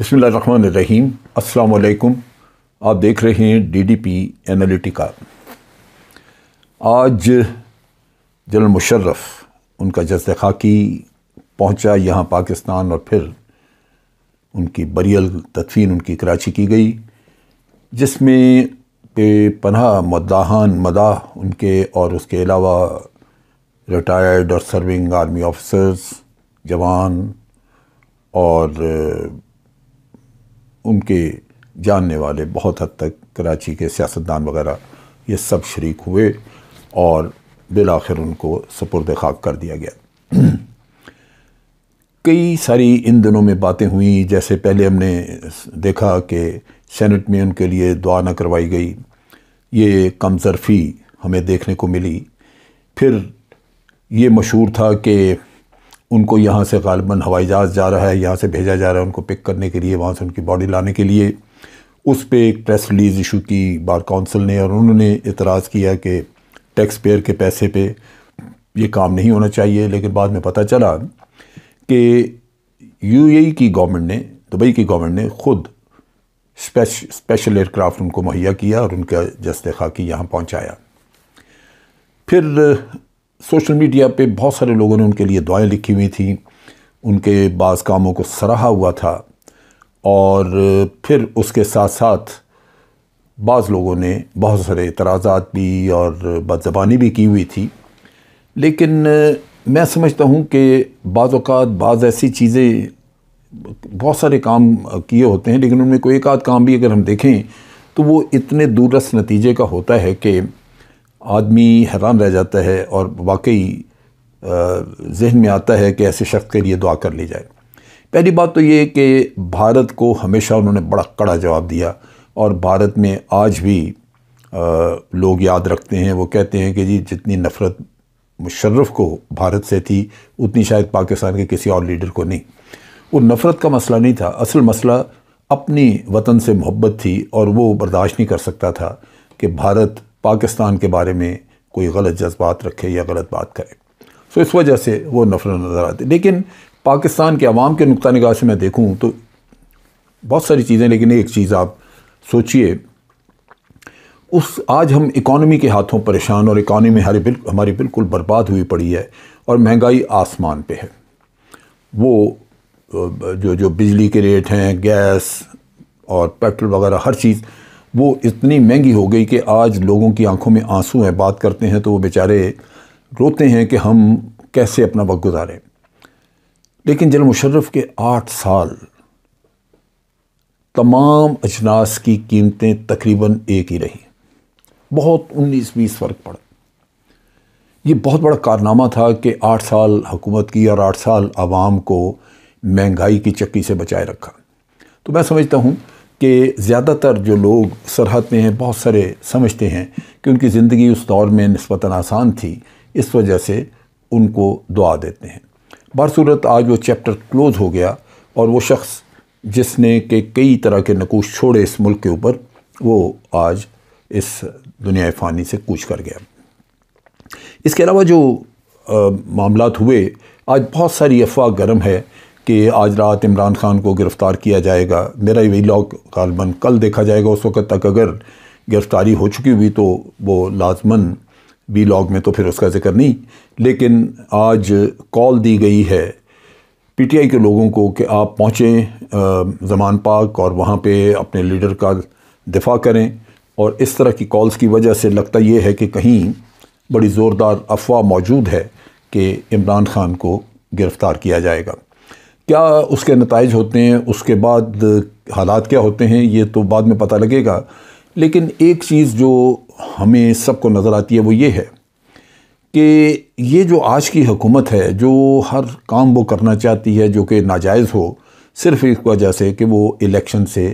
बसमीम अस्सलाम आप देख रहे हैं डीडीपी एनालिटिका आज जनरल मुशर्रफ उनका जज्द खाकी पहुंचा यहाँ पाकिस्तान और फिर उनकी बरियल तदफीन उनकी कराची की गई जिसमें पे पनाह मद्दाहान मदाह उनके और उसके अलावा रिटायर्ड और सर्विंग आर्मी ऑफिसर्स जवान और उनके जानने वाले बहुत हद तक कराची के सियासतदान वगैरह ये सब शरीक हुए और बिल आखिर उनको सपुरद खाक कर दिया गया कई सारी इन दिनों में बातें हुई जैसे पहले हमने देखा कि सेनेट में उनके लिए दुआ न करवाई गई ये कमजरफी हमें देखने को मिली फिर ये मशहूर था कि उनको यहाँ से गालबन हवाई जहाज़ जा रहा है यहाँ से भेजा जा रहा है उनको पिक करने के लिए वहाँ से उनकी बॉडी लाने के लिए उस पर एक प्रेस रिलीज़ इशू की बार काउंसिल ने और उन्होंने एतराज़ किया कि टैक्स पेयर के पैसे पे ये काम नहीं होना चाहिए लेकिन बाद में पता चला कि यूएई e की गवर्नमेंट ने दुबई की गवर्नमेंट ने ख़ुद स्पेश, स्पेशल एयरक्राफ्ट उनको मुहैया किया और उनका जस्ते खाकि यहाँ पहुँचाया फिर सोशल मीडिया पे बहुत सारे लोगों ने उनके लिए दुआएं लिखी हुई थी उनके बाज़ कामों को सराहा हुआ था और फिर उसके साथ साथ बाज़ लोगों ने बहुत सारे एतराज़ात भी और बदजबानी भी की हुई थी लेकिन मैं समझता हूँ कि बाज़ात बाज़ ऐसी चीज़ें बहुत सारे काम किए होते हैं लेकिन उनमें कोई एक आध काम भी अगर हम देखें तो वो इतने दूरस नतीजे का होता है कि आदमी हैरान रह जाता है और वाकई जहन में आता है कि ऐसे शख्स के लिए दुआ कर ली जाए पहली बात तो ये कि भारत को हमेशा उन्होंने बड़ा कड़ा जवाब दिया और भारत में आज भी आ, लोग याद रखते हैं वो कहते हैं कि जी जितनी नफ़रत मुशर्रफ को भारत से थी उतनी शायद पाकिस्तान के किसी और लीडर को नहीं वो नफ़रत का मसला नहीं था असल मसला अपनी वतन से मोहब्बत थी और वो बर्दाश्त नहीं कर सकता था कि भारत पाकिस्तान के बारे में कोई गलत जज्बात रखे या गलत बात करे सो इस वजह से वो नफरत नज़र आती लेकिन पाकिस्तान के आवाम के नुक़ नगाह से मैं देखूँ तो बहुत सारी चीज़ें लेकिन एक चीज़ आप सोचिए उस आज हम इकानमी के हाथों परेशान और इकानमी हमारी बिल हमारी बिल्कुल बर्बाद हुई पड़ी है और महंगाई आसमान पे है वो जो जो बिजली के रेट हैं गैस और पेट्रोल वगैरह हर चीज़ वो इतनी महंगी हो गई कि आज लोगों की आंखों में आंसू हैं बात करते हैं तो वो बेचारे रोते हैं कि हम कैसे अपना वक्त गुजारें लेकिन जल मुशर्रफ के आठ साल तमाम अजनास की कीमतें तकरीबन एक ही रहीं बहुत उन्नीस बीस फ़र्क पड़ा ये बहुत बड़ा कारनामा था कि आठ साल हुकूमत की और आठ साल आवाम को महंगाई की चक्की से बचाए रखा तो मैं समझता हूँ कि ज़्यादातर जो लोग सरहद में हैं बहुत सारे समझते हैं कि उनकी ज़िंदगी उस दौर में नस्बता आसान थी इस वजह से उनको दुआ देते हैं बरसूरत आज वो चैप्टर क्लोज़ हो गया और वो शख्स जिसने के कई तरह के नकूश छोड़े इस मुल्क के ऊपर वो आज इस दुनिया फ़ानी से कूच कर गया इसके अलावा जो मामला हुए आज बहुत सारी अफवाह गर्म है कि आज रात इमरान खान को गिरफ़्तार किया जाएगा मेरा ये लॉग गालबन कल देखा जाएगा उस वक़्त तक अगर गिरफ़्तारी हो चुकी हुई तो वो लाजमन वी लॉग में तो फिर उसका ज़िक्र नहीं लेकिन आज कॉल दी गई है पीटीआई के लोगों को कि आप पहुँचें जमान पाक और वहाँ पे अपने लीडर का दिफा करें और इस तरह की कॉल्स की वजह से लगता ये है कि कहीं बड़ी ज़ोरदार अफवाह मौजूद है कि इमरान खान को गिरफ़्तार किया जाएगा क्या उसके नतज होते हैं उसके बाद हालात क्या होते हैं ये तो बाद में पता लगेगा लेकिन एक चीज़ जो हमें सबको नज़र आती है वो ये है कि ये जो आज की हुकूमत है जो हर काम वो करना चाहती है जो कि नाजायज़ हो सिर्फ इस वजह से कि वो इलेक्शन से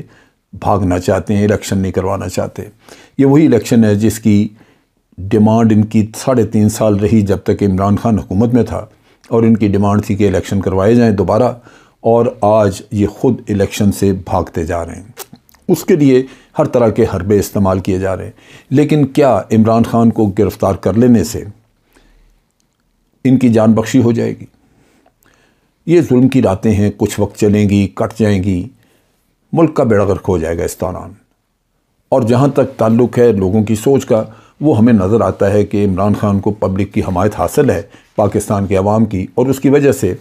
भागना चाहते हैं इलेक्शन नहीं करवाना चाहते ये वही इलेक्शन है जिसकी डिमांड इनकी साढ़े तीन साल रही जब तक इमरान खान हुकूमत में था और इनकी डिमांड थी कि इलेक्शन करवाए जाएं दोबारा और आज ये ख़ुद इलेक्शन से भागते जा रहे हैं उसके लिए हर तरह के हरबे इस्तेमाल किए जा रहे हैं लेकिन क्या इमरान खान को गिरफ़्तार कर लेने से इनकी जान बख्शी हो जाएगी ये जुल्म की रातें हैं कुछ वक्त चलेंगी कट जाएंगी मुल्क का बेड़ा गर्क हो जाएगा इस दौरान और जहाँ तक ताल्लुक़ है लोगों की सोच का वो हमें नज़र आता है कि इमरान खान को पब्लिक की हमायत हासिल है पाकिस्तान के अवाम की और उसकी वजह से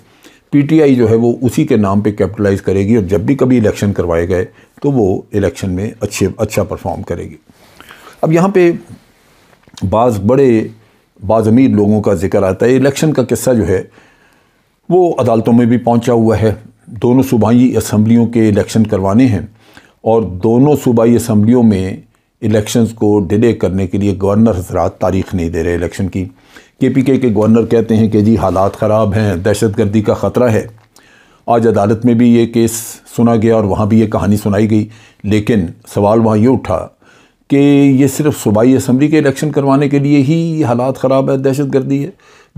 पीटीआई जो है वो उसी के नाम पे कैपिटलाइज़ करेगी और जब भी कभी इलेक्शन करवाए गए तो वो इलेक्शन में अच्छे अच्छा परफॉर्म करेगी अब यहाँ पे बाज़ बड़े बाज़ अमीर लोगों का जिक्र आता है इलेक्शन का किस्सा जो है वो अदालतों में भी पहुँचा हुआ है दोनों सूबाई असम्बलियों के इलेक्शन करवाने हैं और दोनों सूबाई असम्बलियों में इलेक्शंस को डिले करने के लिए गवर्नर हजरात तारीख नहीं दे रहे इलेक्शन की के पी के के गवर्नर कहते हैं कि जी हालात ख़राब हैं दहशत गर्दी का ख़तरा है आज अदालत में भी ये केस सुना गया और वहाँ भी ये कहानी सुनाई गई लेकिन सवाल वहाँ ये उठा कि ये सिर्फ सूबाई असम्बली के इलेक्शन करवाने के लिए ही हालात ख़राब है दहशत गर्दी है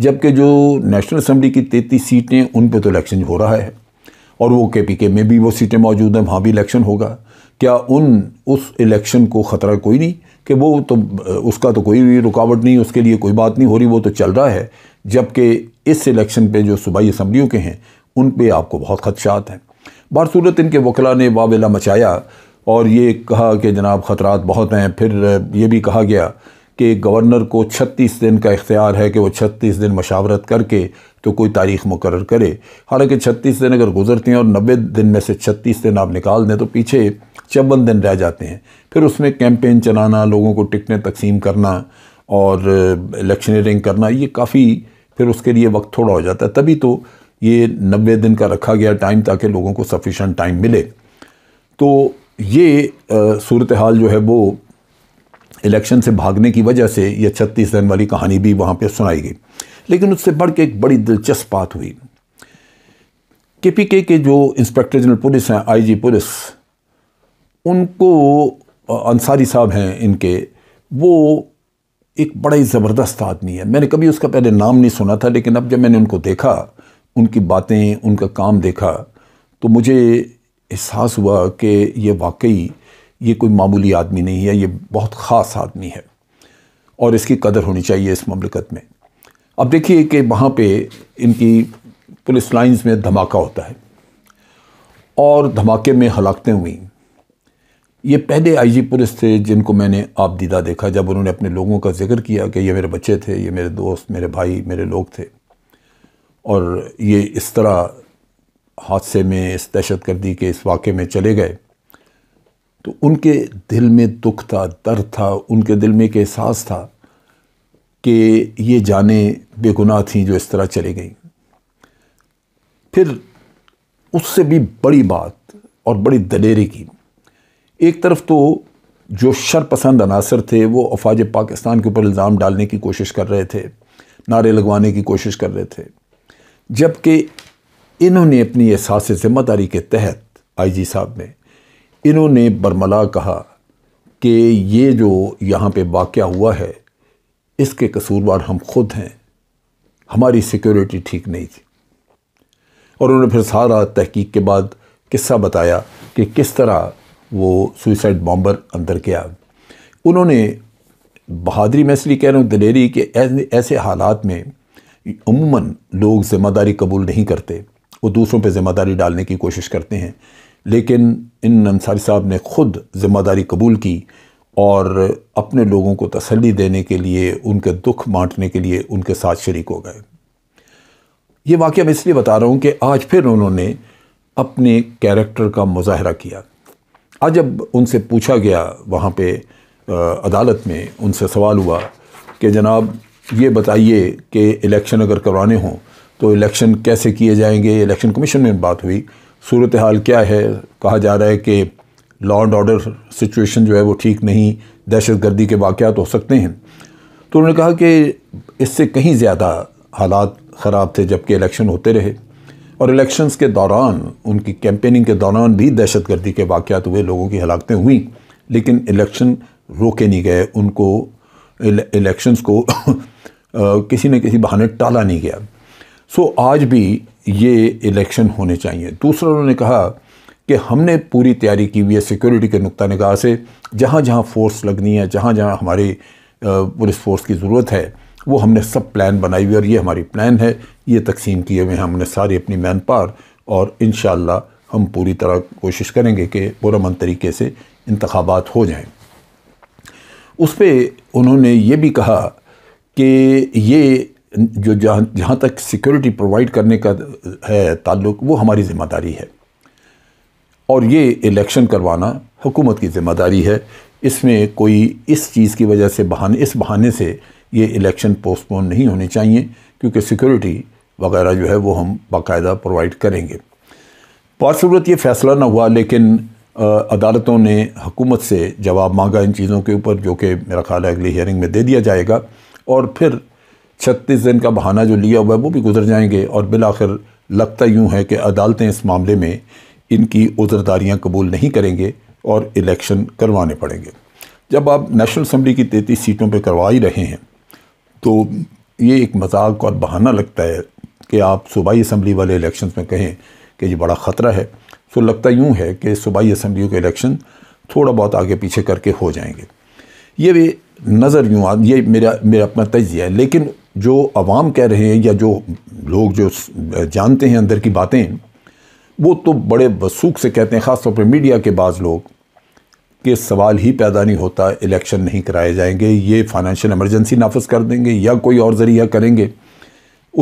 जबकि जो नेशनल असम्बली की तैतीस सीटें उन पर तो इलेक्शन हो रहा है और वो के पी के में भी वो सीटें मौजूद हैं वहाँ भी इलेक्शन होगा क्या उन उस इलेक्शन को ख़तरा कोई नहीं कि वो तो उसका तो कोई भी रुकावट नहीं उसके लिए कोई बात नहीं हो रही वो तो चल रहा है जबकि इस इलेक्शन पे जो सूबाई असम्बलियों के हैं उन पे आपको बहुत खदशात हैं बार सूरत इनके वकला ने वावेला मचाया और ये कहा कि जनाब खतरा बहुत हैं फिर ये भी कहा गया कि गवर्नर को 36 दिन का इख्तियार है कि वो 36 दिन मशावरत करके तो कोई तारीख मुकर करे हालांकि 36 दिन अगर गुजरती हैं और 90 दिन में से 36 दिन आप निकाल दें तो पीछे चौवन दिन रह जाते हैं फिर उसमें कैंपेन चलाना लोगों को टिकटें तकसीम करना और इलेक्शनरिंग करना ये काफ़ी फिर उसके लिए वक्त थोड़ा हो जाता है तभी तो ये नब्बे दिन का रखा गया टाइम ताकि लोगों को सफिशेंट टाइम मिले तो ये सूरत हाल जो है वो इलेक्शन से भागने की वजह से यह छत्तीस रन वाली कहानी भी वहाँ पर सुनाई गई लेकिन उससे बढ़ के एक बड़ी दिलचस्प बात हुई के पी के जो इंस्पेक्टर जनरल पुलिस हैं आईजी पुलिस उनको अंसारी साहब हैं इनके वो एक बड़ा ही ज़बरदस्त आदमी है मैंने कभी उसका पहले नाम नहीं सुना था लेकिन अब जब मैंने उनको देखा उनकी बातें उनका काम देखा तो मुझे एहसास हुआ कि ये वाकई ये कोई मामूली आदमी नहीं है ये बहुत ख़ास आदमी है और इसकी कदर होनी चाहिए इस ममलिकत में अब देखिए कि वहाँ पे इनकी पुलिस लाइंस में धमाका होता है और धमाके में हलाकतें हुई ये पहले आईजी पुलिस थे जिनको मैंने आप दीदा देखा जब उन्होंने अपने लोगों का जिक्र किया कि ये मेरे बच्चे थे ये मेरे दोस्त मेरे भाई मेरे लोग थे और ये इस तरह हादसे में इस दहशत गर्दी के इस वाक़े में चले गए तो उनके दिल में दुख था दर्द था उनके दिल में एक एहसास था कि ये जाने बेगुनाह थी जो इस तरह चली गई फिर उससे भी बड़ी बात और बड़ी दलेरी की एक तरफ तो जो शरपसंद अनासर थे वो अफवाज पाकिस्तान के ऊपर इल्ज़ाम डालने की कोशिश कर रहे थे नारे लगवाने की कोशिश कर रहे थे जबकि इन्होंने अपनी एहसास ज़िम्मेदारी के तहत आईजी साहब ने इन्होंने बरमला कहा कि ये जो यहाँ पे वाक़ हुआ है इसके कसूरवार हम खुद हैं हमारी सिक्योरिटी ठीक नहीं थी और उन्होंने फिर सारा तहकीक के बाद किस्सा बताया कि किस तरह वो सुइसाइड बॉम्बर अंदर गया उन्होंने बहादरी में इसलिए कह रहा हूँ दलेरी कि ऐसे हालात में उमूमन लोग ज़िम्मेदारी कबूल नहीं करते वो दूसरों पे ज़िम्मेदारी डालने की कोशिश करते हैं लेकिन इन अंसारी साहब ने ख़ुद ज़िम्मेदारी कबूल की और अपने लोगों को तसल्ली देने के लिए उनके दुख बांटने के लिए उनके साथ शरीक हो गए ये वाक़ मैं इसलिए बता रहा हूँ कि आज फिर उन्होंने अपने कैरेक्टर का मुजाहरा किया आज जब उनसे पूछा गया वहाँ पे अदालत में उनसे सवाल हुआ कि जनाब ये बताइए कि इलेक्शन अगर करवाने हों तो इलेक्शन कैसे किए जाएंगे इलेक्शन कमीशन में बात हुई सूरत हाल क्या है कहा जा रहा है कि लॉ एंड ऑर्डर सिचुएशन जो है वो ठीक नहीं दहशत गर्दी के वाक़ हो सकते हैं तो उन्होंने कहा कि इससे कहीं ज़्यादा हालात ख़राब थे जबकि इलेक्शन होते रहे और इलेक्शंस के दौरान उनकी कैंपेनिंग के दौरान भी दहशत गर्दी के वाक़ हुए लोगों की हलाकतें हुई लेकिन इलेक्शन रोके नहीं गए उनको इलेक्शंस को किसी न किसी बहाने टाला नहीं गया सो आज भी ये इलेक्शन होने चाहिए दूसरा उन्होंने कहा कि हमने पूरी तैयारी की हुई है सिक्योरिटी के नुकता निगाह से जहाँ जहाँ फोर्स लगनी है जहाँ जहाँ हमारी पुलिस फोर्स की ज़रूरत है वो हमने सब प्लान बनाई हुई और ये हमारी प्लान है ये तकसीम किए हुए हैं हमने सारी अपनी मैन पावर और इन हम पूरी तरह कोशिश करेंगे कि पुरमन तरीके से इंतबात हो जाएँ उस पर उन्होंने ये भी कहा कि ये जो जहाँ जहाँ तक सिक्योरिटी प्रोवाइड करने का है ताल्लुक वो हमारी ज़िम्मेदारी है और ये इलेक्शन करवाना हुकूमत की ज़िम्मेदारी है इसमें कोई इस चीज़ की वजह से बहाने इस बहाने से ये इलेक्शन पोस्टपोन नहीं होने चाहिए क्योंकि सिक्योरिटी वगैरह जो है वो हम बाकायदा प्रोवाइड करेंगे बासूरत ये फ़ैसला ना हुआ लेकिन अदालतों ने हुकूमत से जवाब मांगा इन चीज़ों के ऊपर जो कि मेरा ख्याल है अगली हियरिंग में दे दिया जाएगा और फिर छत्तीस दिन का बहाना जो लिया हुआ है वो भी गुजर जाएंगे और बिल आखिर लगता यूँ है कि अदालतें इस मामले में इनकी उजरदारियाँ कबूल नहीं करेंगे और इलेक्शन करवाने पड़ेंगे जब आप नेशनल असम्बली की तैंतीस सीटों पर करवा ही रहे हैं तो ये एक मजाक और बहाना लगता है कि आप सूबाई असम्बली वाले इलेक्शन में कहें कि ये बड़ा ख़तरा है तो लगता यूँ है कि सूबाई असम्बलियों के इलेक्शन थोड़ा बहुत आगे पीछे करके हो जाएंगे ये भी नज़र यूँ आ ये मेरा मेरा अपना तजिया है लेकिन जो आवाम कह रहे हैं या जो लोग जो जानते हैं अंदर की बातें वो तो बड़े बसूख से कहते हैं ख़ासतौर पर मीडिया के बाज़ लोग कि सवाल ही पैदा नहीं होता इलेक्शन नहीं कराए जाएंगे ये फाइनेंशियल एमरजेंसी नाफज कर देंगे या कोई और ज़रिया करेंगे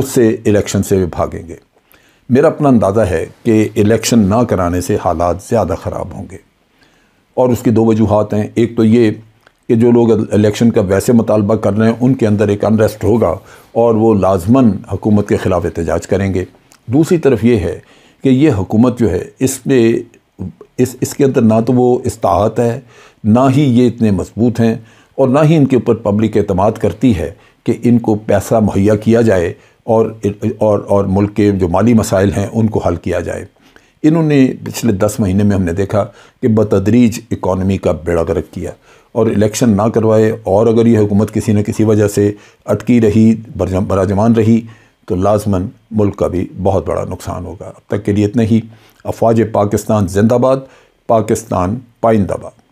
उससे इलेक्शन से भागेंगे मेरा अपना अंदाज़ा है कि इलेक्शन ना कराने से हालात ज़्यादा ख़राब होंगे और उसकी दो वजूहत हैं एक तो ये कि जो लोग इलेक्शन का वैसे मुतालबा कर रहे हैं उनके अंदर एक अनरेस्ट होगा और वो लाजमन हुकूमत के ख़िलाफ़ एहतजाज करेंगे दूसरी तरफ ये है कि ये हुकूमत जो है इसमें इस इसके अंदर ना तो वो इस्ताहत है ना ही ये इतने मजबूत हैं और ना ही इनके ऊपर पब्लिक अतमाद करती है कि इनको पैसा मुहैया किया जाए और और और मुल्क के जो माली मसाइल हैं उनको हल किया जाए इन्होंने पिछले दस महीने में हमने देखा कि बतदरीज इकॉनमी का बेड़ा गर्क किया और इलेक्शन ना करवाए और अगर ये हुकूमत किसी न किसी वजह से अटकी रही बराजमान रही तो लाजमन मुल्क का भी बहुत बड़ा नुकसान होगा अब तक के लिए इतना ही अफवाज पाकिस्तान जिंदाबाद पाकिस्तान पाइंदाबाद